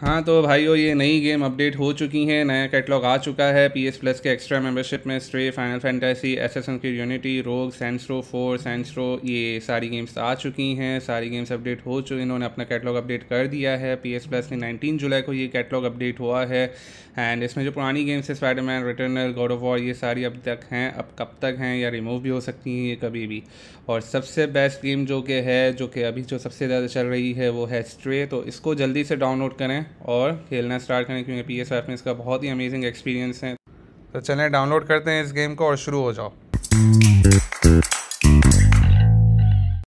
हाँ तो भाइयों ये नई गेम अपडेट हो चुकी हैं नया कैटलॉग आ चुका है पी एस प्लस के एक्स्ट्रा मेंबरशिप में स्ट्रे फाइनल फैंटेसी एन की यूनिटी रोग सैंसरो फोर सैंसरो ये सारी गेम्स आ चुकी हैं सारी गेम्स अपडेट हो चुकी इन्होंने अपना कैटलॉग अपडेट कर दिया है पी एस प्लस ने नाइनटीन जुलाई को ये कैटलॉग अपडेट हुआ है एंड इसमें जो पुरानी गेम्स है स्पाइडरमैन रिटर्नल गॉड ऑफ वॉर ये सारी अब तक हैं अब कब तक हैं या रिमूव भी हो सकती हैं ये कभी भी और सबसे बेस्ट गेम जो कि है जो कि अभी जो सबसे ज़्यादा चल रही है वो है स्ट्रे तो इसको जल्दी से डाउनलोड करें और खेलना स्टार्ट करें क्योंकि पी एस में इसका बहुत ही अमेजिंग एक्सपीरियंस है तो चलें डाउनलोड करते हैं इस गेम को और शुरू हो जाओ